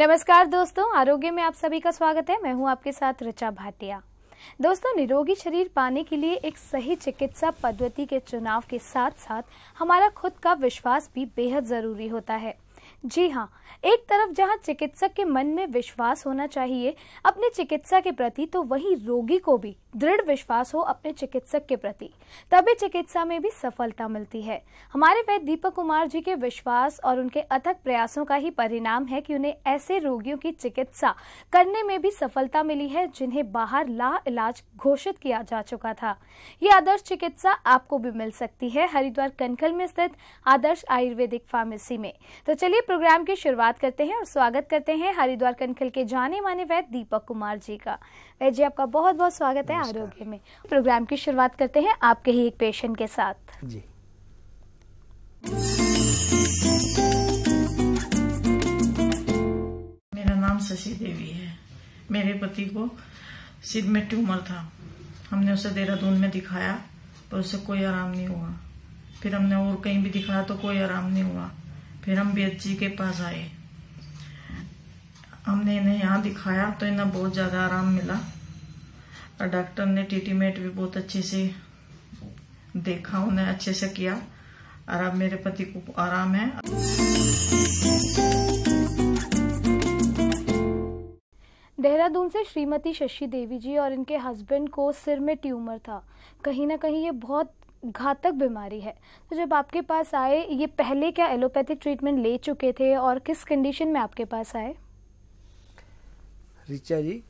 नमस्कार दोस्तों आरोग्य में आप सभी का स्वागत है मैं हूं आपके साथ ऋचा भाटिया दोस्तों निरोगी शरीर पाने के लिए एक सही चिकित्सा पद्धति के चुनाव के साथ साथ हमारा खुद का विश्वास भी बेहद जरूरी होता है जी हाँ एक तरफ जहाँ चिकित्सक के मन में विश्वास होना चाहिए अपने चिकित्सा के प्रति तो वही रोगी को भी दृढ़ विश्वास हो अपने चिकित्सक के प्रति तभी चिकित्सा में भी सफलता मिलती है हमारे वैद्य दीपक कुमार जी के विश्वास और उनके अथक प्रयासों का ही परिणाम है कि उन्हें ऐसे रोगियों की चिकित्सा करने में भी सफलता मिली है जिन्हें बाहर ला इलाज घोषित किया जा चुका था ये आदर्श चिकित्सा आपको भी मिल सकती है हरिद्वार कनखल में स्थित आदर्श आयुर्वेदिक फार्मेसी में तो चलिए प्रोग्राम की शुरुआत करते हैं और स्वागत करते हैं हरिद्वार कंखल के जाने माने वैद दीपक कुमार जी का वैद जी आपका बहुत बहुत स्वागत है आरोग्य में प्रोग्राम की शुरुआत करते हैं आपके ही एक पेशेंट के साथ जी मेरा नाम शशि देवी है मेरे पति को सिर में ट्यूमर था हमने उसे देहरादून में दिखाया पर उसे कोई आराम नहीं हुआ फिर हमने और कहीं भी दिखाया तो कोई आराम नहीं हुआ फिर हम वेद जी के पास आए हमने इन्हें यहाँ दिखाया तो इन्हें बहुत ज़्यादा आराम मिला और डॉक्टर ने ट्रीटमेंट भी बहुत अच्छे से देखा उन्हें अच्छे से किया और अब मेरे पति को आराम है देहरादून से श्रीमती शशि देवी जी और इनके हस्बैंड को सिर में ट्यूमर था कहीं ना कहीं ये बहुत घातक बीमारी है तो जब आपके पास आए ये पहले क्या एलोपैथिक ट्रीटमेंट ले चुके थे और किस कंडीशन में आपके पास आए रिचा जी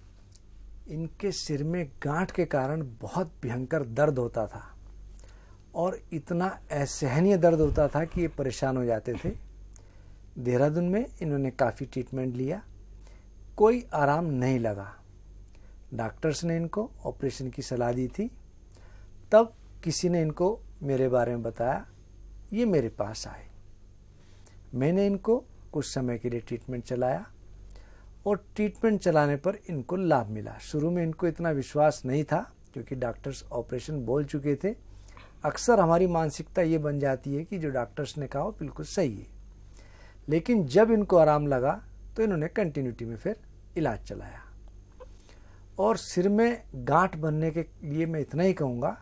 इनके सिर में गांठ के कारण बहुत भयंकर दर्द होता था और इतना असहनीय दर्द होता था कि ये परेशान हो जाते थे देहरादून में इन्होंने काफ़ी ट्रीटमेंट लिया कोई आराम नहीं लगा डॉक्टर्स ने इनको ऑपरेशन की सलाह दी थी तब किसी ने इनको मेरे बारे में बताया ये मेरे पास आए मैंने इनको कुछ समय के लिए ट्रीटमेंट चलाया और ट्रीटमेंट चलाने पर इनको लाभ मिला शुरू में इनको इतना विश्वास नहीं था क्योंकि डॉक्टर्स ऑपरेशन बोल चुके थे अक्सर हमारी मानसिकता ये बन जाती है कि जो डॉक्टर्स ने कहा वो बिल्कुल सही है लेकिन जब इनको आराम लगा तो इन्होंने कंटिन्यूटी में फिर इलाज चलाया और सिर में गांठ बनने के लिए मैं इतना ही कहूँगा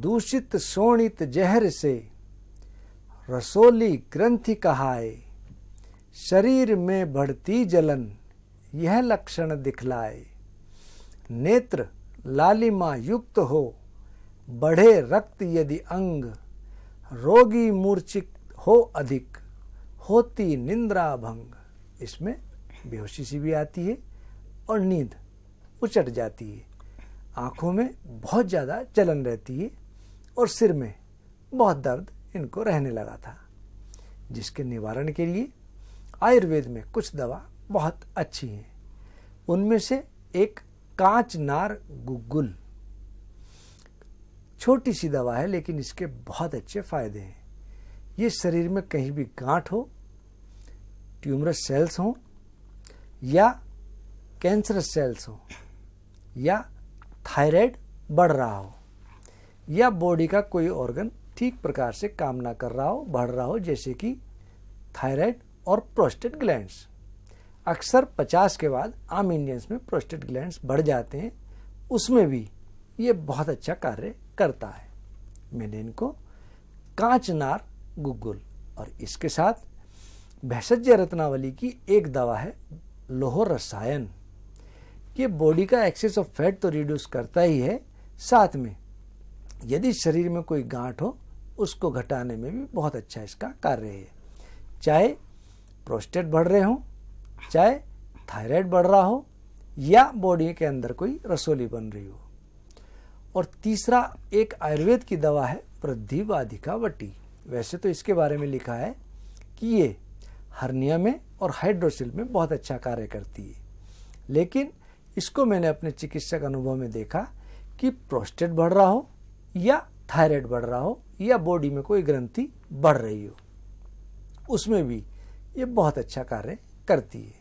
दूषित शोणित जहर से रसोली ग्रंथि कहाए शरीर में बढ़ती जलन यह लक्षण दिखलाए नेत्र लालिमा युक्त हो बढ़े रक्त यदि अंग रोगी मूर्छित हो अधिक होती निंद्रा भंग इसमें बेहोशी सी भी आती है और नींद उचट जाती है आँखों में बहुत ज़्यादा जलन रहती है और सिर में बहुत दर्द इनको रहने लगा था जिसके निवारण के लिए आयुर्वेद में कुछ दवा बहुत अच्छी हैं उनमें से एक कांच नार गुगुल छोटी सी दवा है लेकिन इसके बहुत अच्छे फायदे हैं ये शरीर में कहीं भी गांठ हो ट्यूमरस सेल्स हों या कैंसरस सेल्स हों या थायराइड बढ़ रहा हो या बॉडी का कोई ऑर्गन ठीक प्रकार से काम ना कर रहा हो बढ़ रहा हो जैसे कि थायराइड और प्रोस्टेट ग्लैंड्स अक्सर 50 के बाद आम इंडियंस में प्रोस्टेट ग्लैंड्स बढ़ जाते हैं उसमें भी ये बहुत अच्छा कार्य करता है मैंने इनको कांचनार गुगुल और इसके साथ भैसज्य रत्नावली की एक दवा है लोहो रसायन ये बॉडी का एक्सेस ऑफ फैट तो रिड्यूस करता ही है साथ में यदि शरीर में कोई गांठ हो उसको घटाने में भी बहुत अच्छा इसका कार्य है चाहे प्रोस्टेट बढ़ रहे हों चाहे थायराइड बढ़ रहा हो या बॉडी के अंदर कोई रसोली बन रही हो और तीसरा एक आयुर्वेद की दवा है वाधिका वटी वैसे तो इसके बारे में लिखा है कि ये हर्निया में और हाइड्रोसिल में बहुत अच्छा कार्य करती है लेकिन इसको मैंने अपने चिकित्सक अनुभव में देखा कि प्रोस्टेट बढ़ रहा हो या थायराइड बढ़ रहा हो या बॉडी में कोई ग्रंथि बढ़ रही हो उसमें भी ये बहुत अच्छा कार्य करती है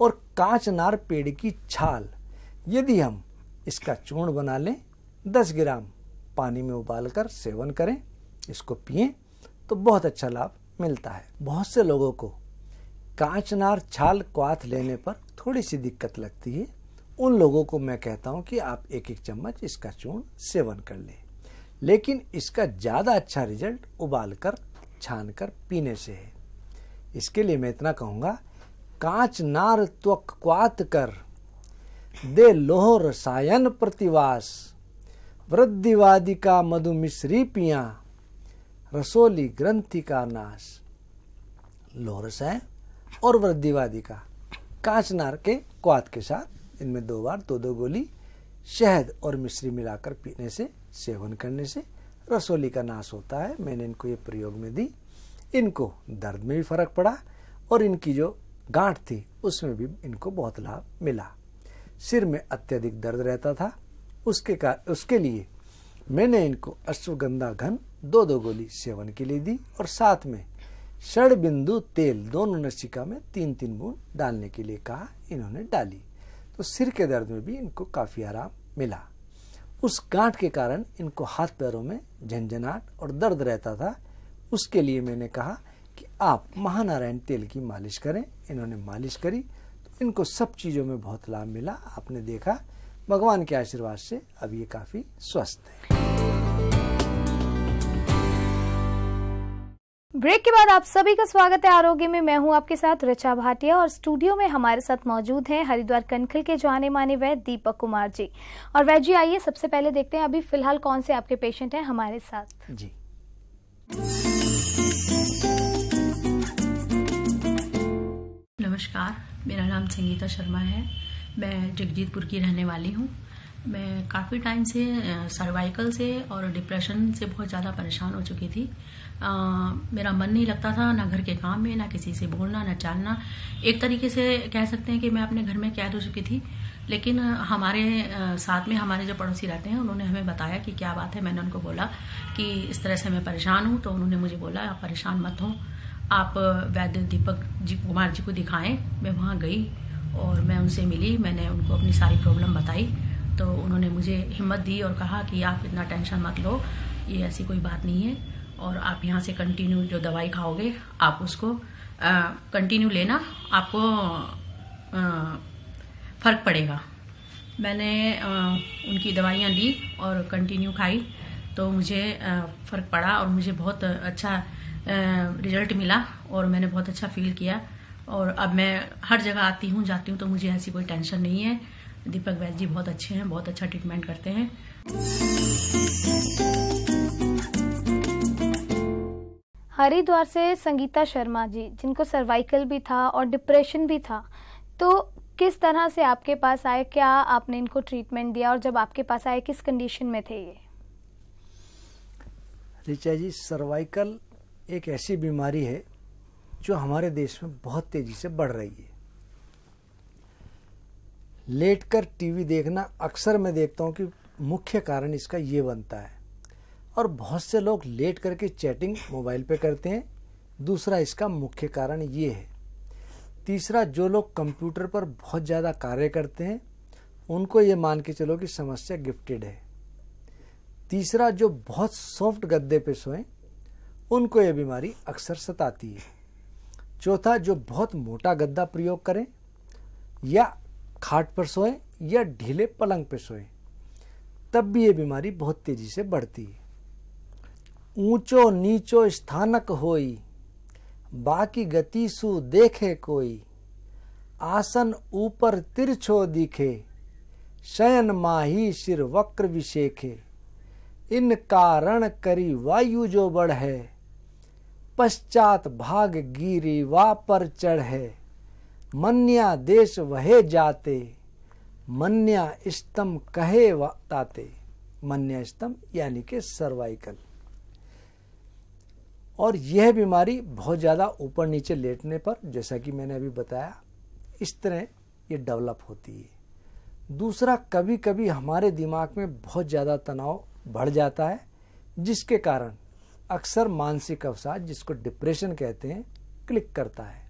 और कांचनार पेड़ की छाल यदि हम इसका चूर्ण बना लें दस ग्राम पानी में उबालकर सेवन करें इसको पिए तो बहुत अच्छा लाभ मिलता है बहुत से लोगों को कांचनार छाल क्वाथ लेने पर थोड़ी सी दिक्कत लगती है उन लोगों को मैं कहता हूँ कि आप एक एक चम्मच इसका चूर्ण सेवन कर लें लेकिन इसका ज़्यादा अच्छा रिजल्ट उबाल कर छान कर पीने से है इसके लिए मैं इतना कहूँगा कांच नार त्वक क्वात कर दे लोह रसायन प्रतिवास वृद्धिवादी का मधु मिश्री पिया रसोली ग्रंथि का नाश लोह रसायन और वृद्धिवादी का कांचनार के क्वात के साथ इनमें दो बार दो तो दो गोली शहद और मिश्री मिलाकर पीने से सेवन करने से रसोली का नाश होता है मैंने इनको ये प्रयोग में दी इनको दर्द में भी फर्क पड़ा और इनकी जो गांठ थी उसमें भी इनको बहुत लाभ मिला सिर में अत्यधिक दर्द रहता था उसके का उसके लिए मैंने इनको अश्वगंधा घन दो दो गोली सेवन के लिए दी और साथ में षड बिंदु तेल दोनों नशिका में तीन तीन बूंद डालने के लिए कहा इन्होंने डाली तो सिर के दर्द में भी इनको काफ़ी आराम मिला उस गांठ के कारण इनको हाथ पैरों में झंझनाट और दर्द रहता था उसके लिए मैंने कहा कि आप महानारायण तेल की मालिश करें इन्होंने मालिश करी तो इनको सब चीज़ों में बहुत लाभ मिला आपने देखा भगवान के आशीर्वाद से अब ये काफ़ी स्वस्थ है ब्रेक के बाद आप सभी का स्वागत है आरोग्य में मैं हूं आपके साथ रिचा भाटिया और स्टूडियो में हमारे साथ मौजूद हैं हरिद्वार कनखल के जाने माने वैद दीपक कुमार जी और वैद जी आइए सबसे पहले देखते हैं अभी फिलहाल कौन से आपके पेशेंट हैं हमारे साथ जी नमस्कार मेरा नाम संगीता शर्मा है मैं जगजीतपुर की रहने वाली हूँ मैं काफ़ी टाइम से सर्वाइकल से और डिप्रेशन से बहुत ज़्यादा परेशान हो चुकी थी आ, मेरा मन नहीं लगता था ना घर के काम में ना किसी से बोलना ना चालना एक तरीके से कह सकते हैं कि मैं अपने घर में कैद हो चुकी थी लेकिन हमारे साथ में हमारे जो पड़ोसी रहते हैं उन्होंने हमें बताया कि क्या बात है मैंने उनको बोला कि इस तरह से मैं परेशान हूँ तो उन्होंने मुझे बोला आप परेशान मत हो आप वैद्य दीपक जी कुमार जी को दिखाएं मैं वहाँ गई और मैं उनसे मिली मैंने उनको अपनी सारी प्रॉब्लम बताई तो उन्होंने मुझे हिम्मत दी और कहा कि आप इतना टेंशन मत लो ये ऐसी कोई बात नहीं है और आप यहाँ से कंटिन्यू जो दवाई खाओगे आप उसको कंटिन्यू लेना आपको फ़र्क पड़ेगा मैंने आ, उनकी दवाइयाँ ली और कंटिन्यू खाई तो मुझे फ़र्क पड़ा और मुझे बहुत अच्छा रिजल्ट मिला और मैंने बहुत अच्छा फील किया और अब मैं हर जगह आती हूँ जाती हूँ तो मुझे ऐसी कोई टेंशन नहीं है दीपक वैद्य जी बहुत अच्छे हैं बहुत अच्छा ट्रीटमेंट करते हैं हरिद्वार से संगीता शर्मा जी जिनको सर्वाइकल भी था और डिप्रेशन भी था तो किस तरह से आपके पास आए क्या आपने इनको ट्रीटमेंट दिया और जब आपके पास आए किस कंडीशन में थे ये रिचा जी सर्वाइकल एक ऐसी बीमारी है जो हमारे देश में बहुत तेज़ी से बढ़ रही है लेट कर टीवी देखना अक्सर मैं देखता हूँ कि मुख्य कारण इसका ये बनता है और बहुत से लोग लेट करके चैटिंग मोबाइल पे करते हैं दूसरा इसका मुख्य कारण ये है तीसरा जो लोग कंप्यूटर पर बहुत ज़्यादा कार्य करते हैं उनको ये मान के चलो कि समस्या गिफ्टेड है तीसरा जो बहुत सॉफ्ट गद्दे पे सोएं उनको ये बीमारी अक्सर सताती है चौथा जो बहुत मोटा गद्दा प्रयोग करें या खाट पर सोएं या ढीले पलंग पर सोएं तब भी ये बीमारी बहुत तेजी से बढ़ती है ऊंचो नीचो स्थानक होई बाकी सु देखे कोई आसन ऊपर तिरछो दिखे शयन माही सिर वक्र विशेखे इन कारण करी वायु जो बढ़ है पश्चात भाग गिरी वापर चढ़ है मन्या देश वहे जाते मन्या स्तम कहे वाते मन्या स्तम यानी कि सर्वाइकल और यह बीमारी बहुत ज़्यादा ऊपर नीचे लेटने पर जैसा कि मैंने अभी बताया इस तरह ये डेवलप होती है दूसरा कभी कभी हमारे दिमाग में बहुत ज़्यादा तनाव बढ़ जाता है जिसके कारण अक्सर मानसिक अवसाद जिसको डिप्रेशन कहते हैं क्लिक करता है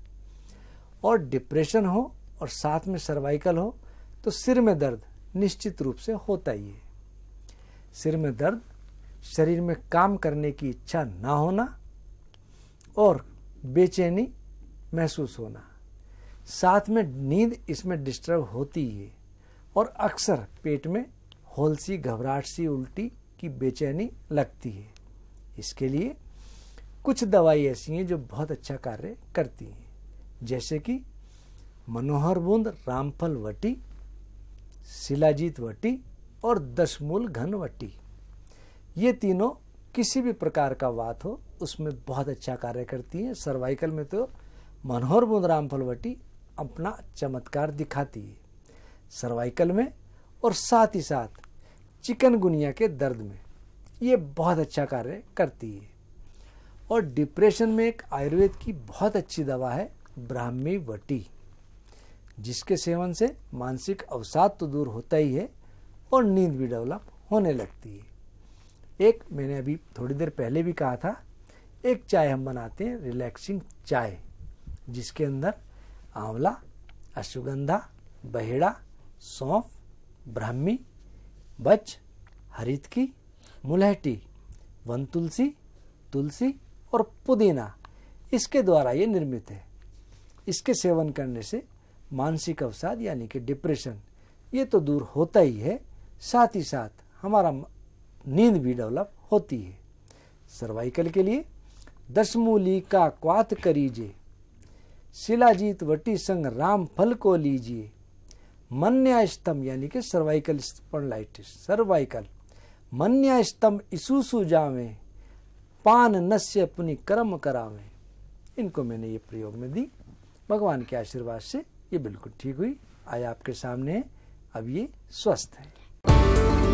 और डिप्रेशन हो और साथ में सर्वाइकल हो तो सिर में दर्द निश्चित रूप से होता ही है सिर में दर्द शरीर में काम करने की इच्छा ना होना और बेचैनी महसूस होना साथ में नींद इसमें डिस्टर्ब होती है और अक्सर पेट में होलसी घबराहट सी उल्टी की बेचैनी लगती है इसके लिए कुछ दवाई ऐसी हैं जो बहुत अच्छा कार्य करती हैं जैसे कि मनोहर बूंद रामफल वटी शिलाजीत वटी और दशमूल घन वटी ये तीनों किसी भी प्रकार का वात हो उसमें बहुत अच्छा कार्य करती है सर्वाइकल में तो मनोहर बूंद रामफल वटी अपना चमत्कार दिखाती है सर्वाइकल में और साथ ही साथ चिकनगुनिया के दर्द में ये बहुत अच्छा कार्य करती है और डिप्रेशन में एक आयुर्वेद की बहुत अच्छी दवा है ब्राह्मी वटी जिसके सेवन से मानसिक अवसाद तो दूर होता ही है और नींद भी डेवलप होने लगती है एक मैंने अभी थोड़ी देर पहले भी कहा था एक चाय हम बनाते हैं रिलैक्सिंग चाय जिसके अंदर आंवला अश्वगंधा बहेड़ा सौंफ ब्राह्मी बच हरित की मुलहटी वन तुलसी तुलसी और पुदीना इसके द्वारा ये निर्मित है इसके सेवन करने से मानसिक अवसाद यानी कि डिप्रेशन ये तो दूर होता ही है साथ ही साथ हमारा नींद भी डेवलप होती है सर्वाइकल के लिए दशमूली का क्वात करीजे शिलाजीत वटी संग राम फल को लीजिए मन्या स्तंभ यानी कि सर्वाइकल स्पन्डलाइटिस सर्वाइकल मन्या स्तंभ इसुसु जावे पान नस्य पुनि कर्म करावे इनको मैंने ये प्रयोग में दी भगवान के आशीर्वाद से ये बिल्कुल ठीक हुई आया आपके सामने अब ये स्वस्थ है